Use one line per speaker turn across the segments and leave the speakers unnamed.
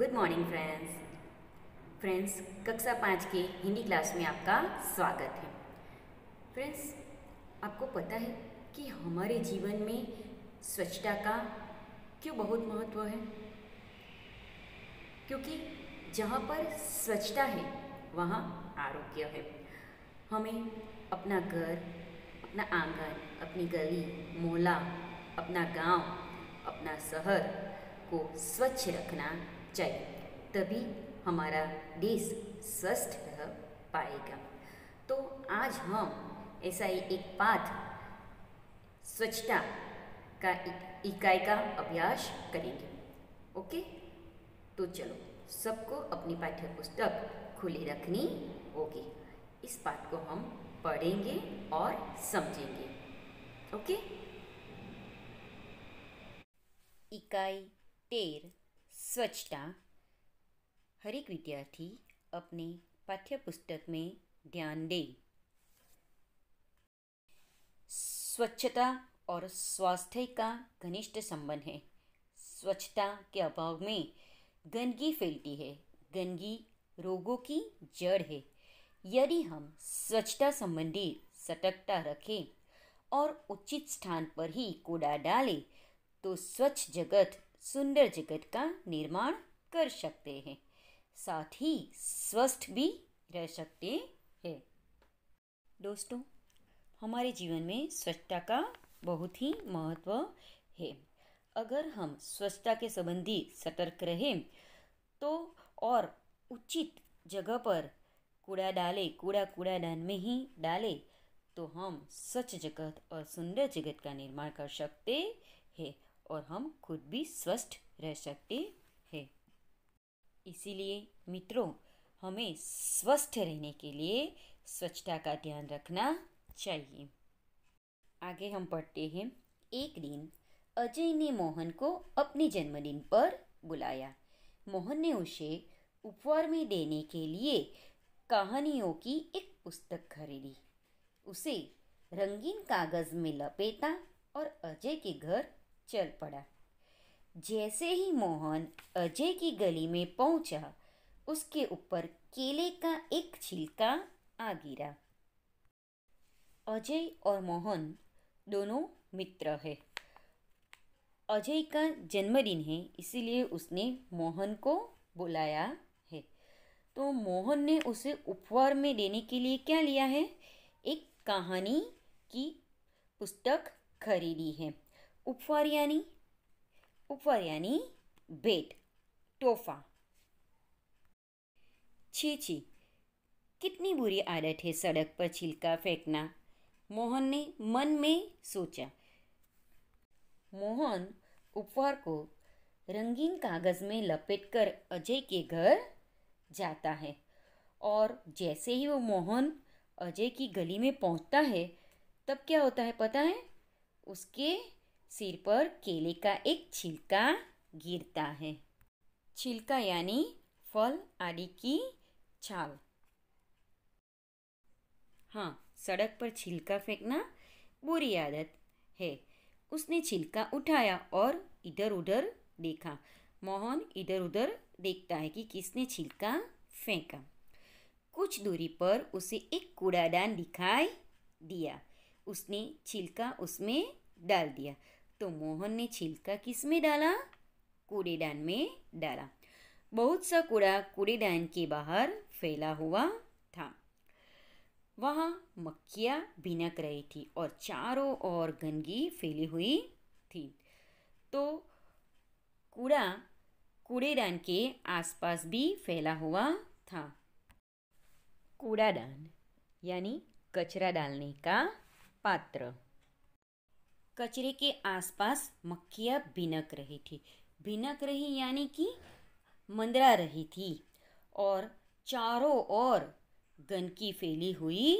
good morning friends friends कक्षा पाँच के हिंदी क्लास में आपका स्वागत है फ्रेंड्स आपको पता है कि हमारे जीवन में स्वच्छता का क्यों बहुत महत्व है क्योंकि जहाँ पर स्वच्छता है वहाँ आरोग्य है हमें अपना घर अपना आंगन अपनी गली मोहला अपना गांव, अपना शहर को स्वच्छ रखना चाहिए तभी हमारा देश स्वस्थ रह पाएगा तो आज हम ऐसा ही एक पाठ स्वच्छता का इकाई का अभ्यास करेंगे ओके तो चलो सबको अपनी पाठ्य पुस्तक खुली रखनी होगी इस पाठ को हम पढ़ेंगे और समझेंगे ओके इकाई तेर स्वच्छता हर एक विद्यार्थी अपने पाठ्य पुस्तक में ध्यान दे स्वच्छता और स्वास्थ्य का घनिष्ठ संबंध है स्वच्छता के अभाव में गंदगी फैलती है गंदगी रोगों की जड़ है यदि हम स्वच्छता संबंधी सतर्कता रखें और उचित स्थान पर ही कूड़ा डालें तो स्वच्छ जगत सुंदर जगत का निर्माण कर सकते हैं साथ ही स्वस्थ भी रह सकते हैं दोस्तों हमारे जीवन में स्वच्छता का बहुत ही महत्व है अगर हम स्वच्छता के संबंधी सतर्क रहें तो और उचित जगह पर कूड़ा डालें कूड़ा कूड़ादान में ही डालें तो हम स्वच्छ जगत और सुंदर जगत का निर्माण कर सकते हैं और हम खुद भी स्वस्थ रह सकते हैं इसीलिए मित्रों हमें स्वस्थ रहने के लिए स्वच्छता का ध्यान रखना चाहिए आगे हम पढ़ते हैं एक दिन अजय ने मोहन को अपने जन्मदिन पर बुलाया मोहन ने उसे उपहार में देने के लिए कहानियों की एक पुस्तक खरीदी उसे रंगीन कागज़ में लपेटा और अजय के घर चल पड़ा जैसे ही मोहन अजय की गली में पहुंचा उसके ऊपर केले का एक छिलका आ गिरा अजय और मोहन दोनों मित्र है अजय का जन्मदिन है इसीलिए उसने मोहन को बुलाया है तो मोहन ने उसे उपहार में देने के लिए क्या लिया है एक कहानी की पुस्तक खरीदी है उपवर यानी उपवर यानी बेट तोहफा छी छी कितनी बुरी आदत है सड़क पर छिलका फेंकना मोहन ने मन में सोचा मोहन उपवार को रंगीन कागज़ में लपेटकर अजय के घर जाता है और जैसे ही वो मोहन अजय की गली में पहुंचता है तब क्या होता है पता है उसके सिर पर केले का एक छिलका गिरता है छिलका यानी फल आदि की छाल हाँ सड़क पर छिलका फेंकना बुरी आदत है उसने छिलका उठाया और इधर उधर देखा मोहन इधर उधर देखता है कि किसने छिलका फेंका कुछ दूरी पर उसे एक कूड़ादान दिखाई दिया उसने छिलका उसमें डाल दिया तो मोहन ने छिलका किस में डाला कूड़ेदान में डाला बहुत सा कूड़ा कूड़ेदान के बाहर फैला हुआ था वहाँ मक्खियाँ भिनक रही थी और चारों ओर गंदगी फैली हुई थी तो कूड़ा कूड़ेदान के आसपास भी फैला हुआ था कूड़ादान यानी कचरा डालने का पात्र कचरे के आसपास मक्खियाँ भिनक रही थी भिनक रही यानी कि मंदरा रही थी और चारों ओर गंदगी फैली हुई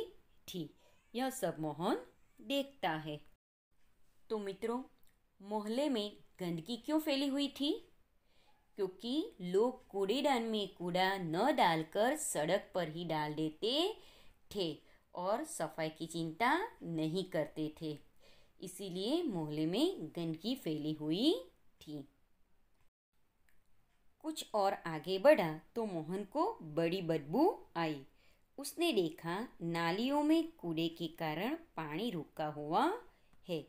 थी यह सब मोहन देखता है तो मित्रों मोहल्ले में गंदगी क्यों फैली हुई थी क्योंकि लोग कूड़ेदान में कूड़ा न डालकर सड़क पर ही डाल देते थे और सफाई की चिंता नहीं करते थे इसीलिए मोहल्ले में गंदगी फैली हुई थी कुछ और आगे बढ़ा तो मोहन को बड़ी बदबू आई उसने देखा नालियों में कूड़े के कारण पानी रुका हुआ है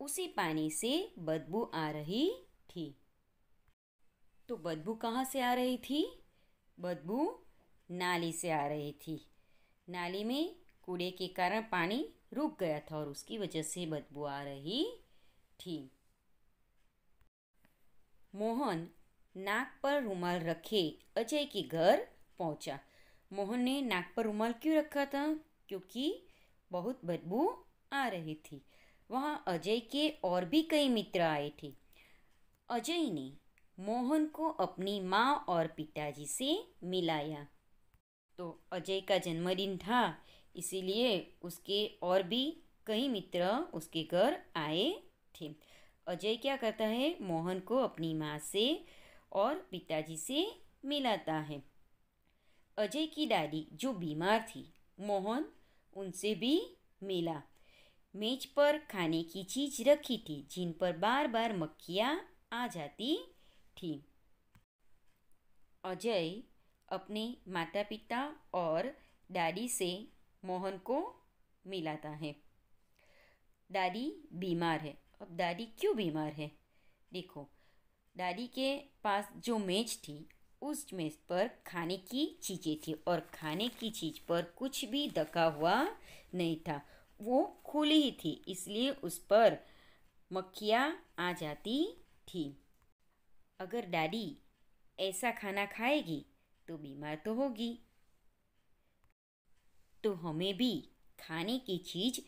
उसी पानी से बदबू आ रही थी तो बदबू कहाँ से आ रही थी बदबू नाली से आ रही थी नाली में कूड़े के कारण पानी रुक गया था और उसकी वजह से बदबू आ रही थी मोहन नाक पर रुमाल रखे अजय के घर पहुंचा मोहन ने नाक पर रुमाल क्यों रखा था क्योंकि बहुत बदबू आ रही थी वहां अजय के और भी कई मित्र आए थे अजय ने मोहन को अपनी माँ और पिताजी से मिलाया तो अजय का जन्मदिन था इसीलिए उसके और भी कई मित्र उसके घर आए थे अजय क्या करता है मोहन को अपनी माँ से और पिताजी से मिलाता है अजय की दादी जो बीमार थी मोहन उनसे भी मिला मेज पर खाने की चीज रखी थी जिन पर बार बार मक्खियाँ आ जाती थी अजय अपने माता पिता और दादी से मोहन को मिलाता है दादी बीमार है अब दादी क्यों बीमार है देखो दादी के पास जो मेज थी उस मेज पर खाने की चीज़ें थी और खाने की चीज़ पर कुछ भी दका हुआ नहीं था वो खुली ही थी इसलिए उस पर मक्खियाँ आ जाती थी अगर दादी ऐसा खाना खाएगी तो बीमार तो होगी तो हमें भी खाने की चीज़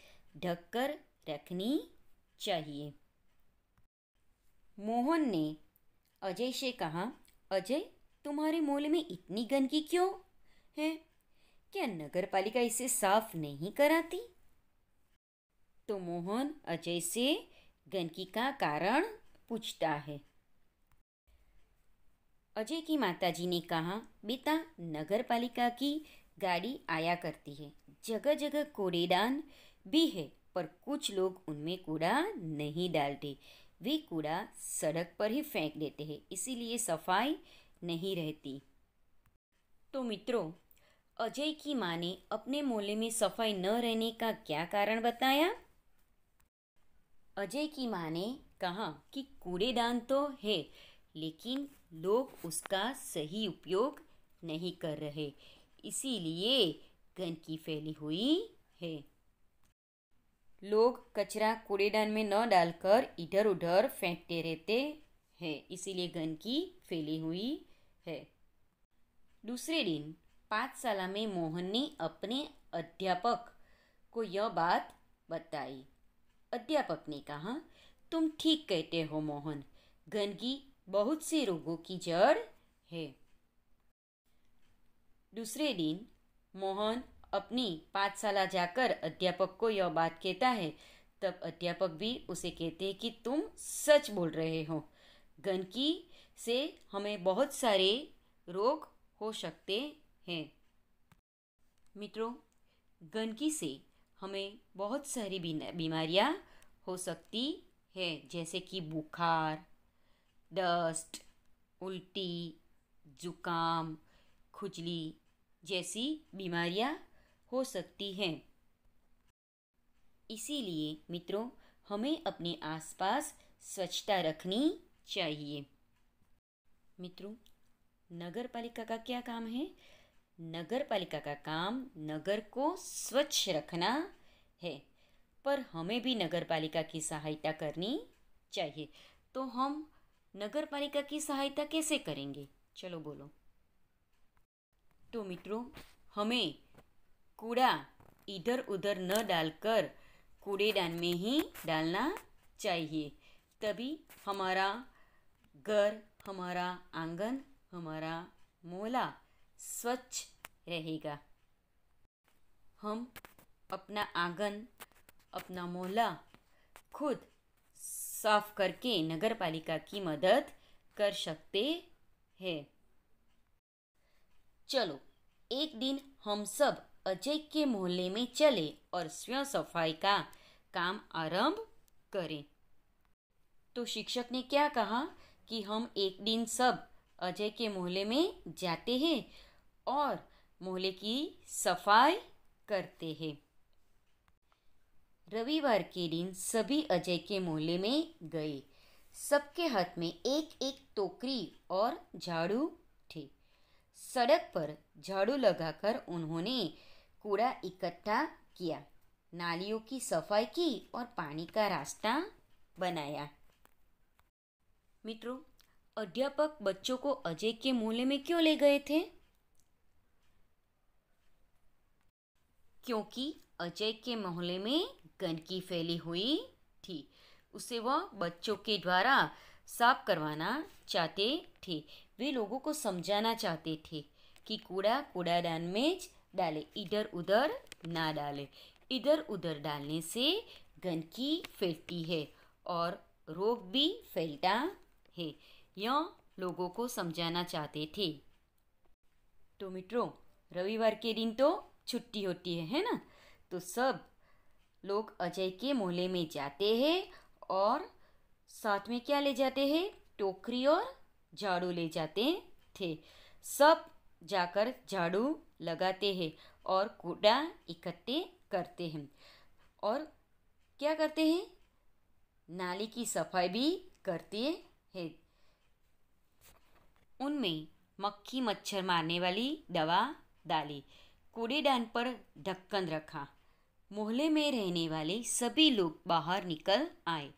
ढककर रखनी चाहिए मोहन ने अजय से कहा अजय तुम्हारे मोल में इतनी गंदगी क्यों है क्या नगर पालिका इसे साफ नहीं कराती तो मोहन अजय से गंदगी का कारण पूछता है अजय की माताजी ने कहा बेटा नगर पालिका की गाड़ी आया करती है जगह जगह कूड़ेदान भी है पर कुछ लोग उनमें कूड़ा नहीं डालते वे कूड़ा सड़क पर ही फेंक देते हैं इसीलिए सफाई नहीं रहती तो मित्रों अजय की माँ ने अपने मोहल्ले में सफाई न रहने का क्या कारण बताया अजय की माँ ने कहा कि कूड़ेदान तो है लेकिन लोग उसका सही उपयोग नहीं कर रहे इसीलिए गंदगी फैली हुई है लोग कचरा कूड़ेदान में न डालकर इधर उधर फेंकते रहते हैं इसीलिए गंदगी फैली हुई है दूसरे दिन पाँच साल में मोहन ने अपने अध्यापक को यह बात बताई अध्यापक ने कहा तुम ठीक कहते हो मोहन गंदगी बहुत से रोगों की जड़ है दूसरे दिन मोहन अपनी पाठशाला जाकर अध्यापक को यह बात कहता है तब अध्यापक भी उसे कहते हैं कि तुम सच बोल रहे हो गंदगी से हमें बहुत सारे रोग हो सकते हैं मित्रों गंदगी से हमें बहुत सारी बीमारियां हो सकती है जैसे कि बुखार डस्ट उल्टी जुकाम खुजली जैसी बीमारियां हो सकती हैं इसीलिए मित्रों हमें अपने आसपास स्वच्छता रखनी चाहिए मित्रों नगर पालिका का क्या काम है नगर पालिका का काम नगर को स्वच्छ रखना है पर हमें भी नगर पालिका की सहायता करनी चाहिए तो हम नगर पालिका की सहायता कैसे करेंगे चलो बोलो तो मित्रों हमें कूड़ा इधर उधर न डालकर कूड़ेदान में ही डालना चाहिए तभी हमारा घर हमारा आंगन हमारा मोला स्वच्छ रहेगा हम अपना आंगन अपना मोला खुद साफ करके नगर पालिका की मदद कर सकते हैं चलो एक दिन हम सब अजय के मोहल्ले में चले और स्वयं सफाई का काम आरंभ करें तो शिक्षक ने क्या कहा कि हम एक दिन सब अजय के मोहल्ले में जाते हैं और मोहल्ले की सफाई करते हैं रविवार के दिन सभी अजय के मोहल्ले में गए सबके हाथ में एक एक टोकरी और झाड़ू थी सड़क पर झाड़ू लगाकर उन्होंने कूड़ा इकट्ठा किया नालियों की सफाई की और पानी का रास्ता बनाया मित्रों अध्यापक बच्चों को अजय के मूल्य में क्यों ले गए थे क्योंकि अजय के मोहल्ले में गंदगी फैली हुई थी उसे वह बच्चों के द्वारा साफ करवाना चाहते थे वे लोगों को समझाना चाहते थे कि कूड़ा कूड़ादान में ज डाले इधर उधर ना डाले इधर उधर डालने से गंदगी फैलती है और रोग भी फैलता है यह लोगों को समझाना चाहते थे तो मित्रों रविवार के दिन तो छुट्टी होती है है ना तो सब लोग अजय के मोहल्ले में जाते हैं और साथ में क्या ले जाते हैं टोकरी और झाड़ू ले जाते थे सब जाकर झाड़ू लगाते हैं और कूड़ा इकट्ठे करते हैं और क्या करते हैं नाली की सफाई भी करते हैं उनमें मक्खी मच्छर मारने वाली दवा डाली कूड़ेदान पर ढक्कन रखा मोहल्ले में रहने वाले सभी लोग बाहर निकल आए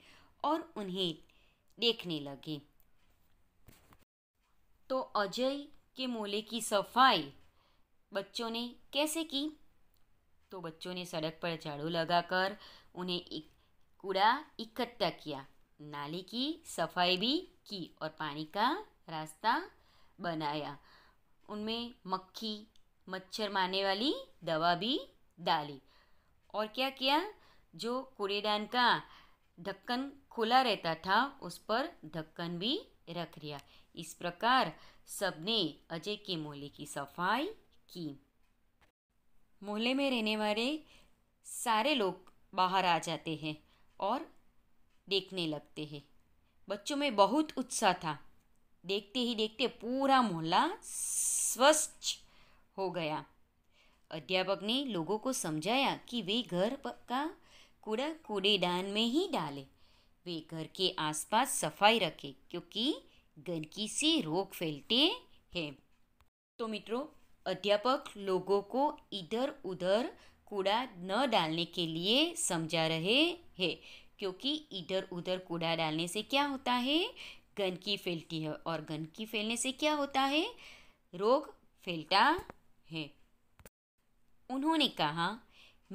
और उन्हें देखने लगे तो अजय के मोले की सफाई बच्चों ने कैसे की तो बच्चों ने सड़क पर झाड़ू लगाकर उन्हें एक कूड़ा इकट्ठा किया नाली की सफाई भी की और पानी का रास्ता बनाया उनमें मक्खी मच्छर मारने वाली दवा भी डाली और क्या किया जो कूड़ेदान का ढक्कन खुला रहता था उस पर ढक्कन भी रख दिया इस प्रकार सबने अजय के मोहल्ले की सफाई की मोहल्ले में रहने वाले सारे लोग बाहर आ जाते हैं और देखने लगते हैं बच्चों में बहुत उत्साह था देखते ही देखते पूरा मोहल्ला स्वस्थ हो गया अध्यापक ने लोगों को समझाया कि वे घर का कूड़ा कूड़ेदान में ही डालें वे घर के आसपास सफाई रखें क्योंकि गंदगी से रोग फैलते हैं तो मित्रों अध्यापक लोगों को इधर उधर कूड़ा न डालने के लिए समझा रहे हैं क्योंकि इधर उधर कूड़ा डालने से क्या होता है गंदगी फैलती है और गंदगी फैलने से क्या होता है रोग फैलता है उन्होंने कहा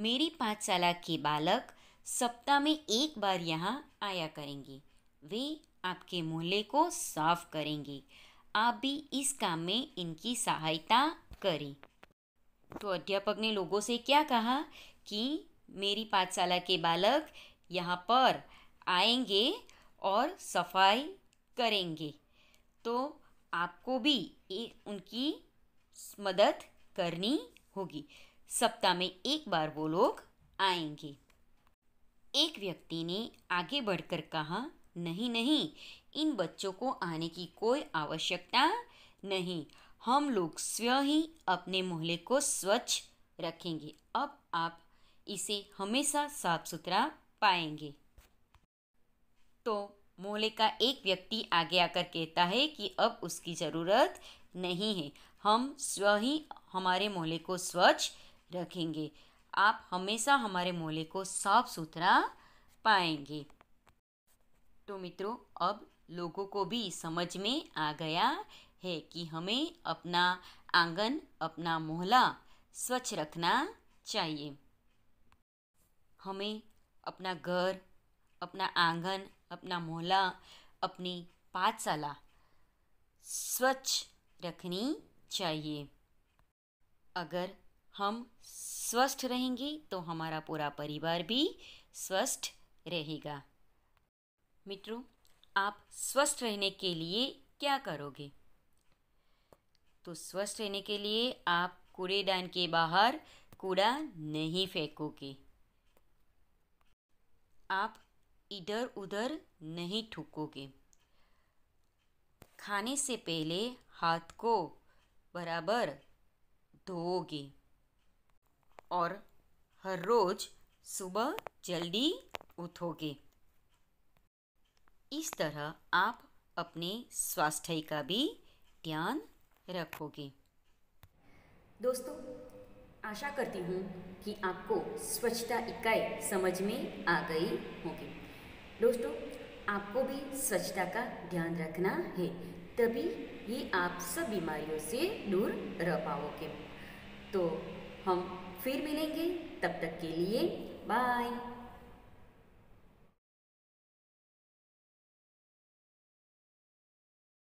मेरी पाँच साल के बालक सप्ताह में एक बार यहाँ आया करेंगे वे आपके मोहल्ले को साफ करेंगे आप भी इस काम में इनकी सहायता करें तो अध्यापक ने लोगों से क्या कहा कि मेरी पाठशाला के बालक यहाँ पर आएंगे और सफाई करेंगे तो आपको भी उनकी मदद करनी होगी सप्ताह में एक बार वो लोग आएंगे एक व्यक्ति ने आगे बढ़कर कहा नहीं नहीं इन बच्चों को आने की कोई आवश्यकता नहीं हम लोग स्वयं ही अपने मोहल्ले को स्वच्छ रखेंगे अब आप इसे हमेशा साफ सुथरा पाएंगे तो मोहल्ले का एक व्यक्ति आगे आकर कहता है कि अब उसकी ज़रूरत नहीं है हम स्व ही हमारे मोहल्ले को स्वच्छ रखेंगे आप हमेशा हमारे मोहल्ले को साफ सुथरा पाएंगे तो मित्रों अब लोगों को भी समझ में आ गया है कि हमें अपना आंगन अपना मोहल्ला स्वच्छ रखना चाहिए हमें अपना घर अपना आंगन अपना मोहल्ला अपनी पाठशाला स्वच्छ रखनी चाहिए अगर हम स्वस्थ रहेंगे तो हमारा पूरा परिवार भी स्वस्थ रहेगा मित्रों आप स्वस्थ रहने के लिए क्या करोगे तो स्वस्थ रहने के लिए आप कूड़ेदान के बाहर कूड़ा नहीं फेंकोगे आप इधर उधर नहीं थूकोगे खाने से पहले हाथ को बराबर धोओगे और हर रोज सुबह जल्दी उठोगे इस तरह आप अपने स्वास्थ्य का भी ध्यान रखोगे दोस्तों आशा करती हूँ कि आपको स्वच्छता इकाई समझ में आ गई होगी दोस्तों आपको भी स्वच्छता का ध्यान रखना है तभी ये आप सब बीमारियों से दूर रह पाओगे तो हम फिर मिलेंगे तब तक के लिए बाय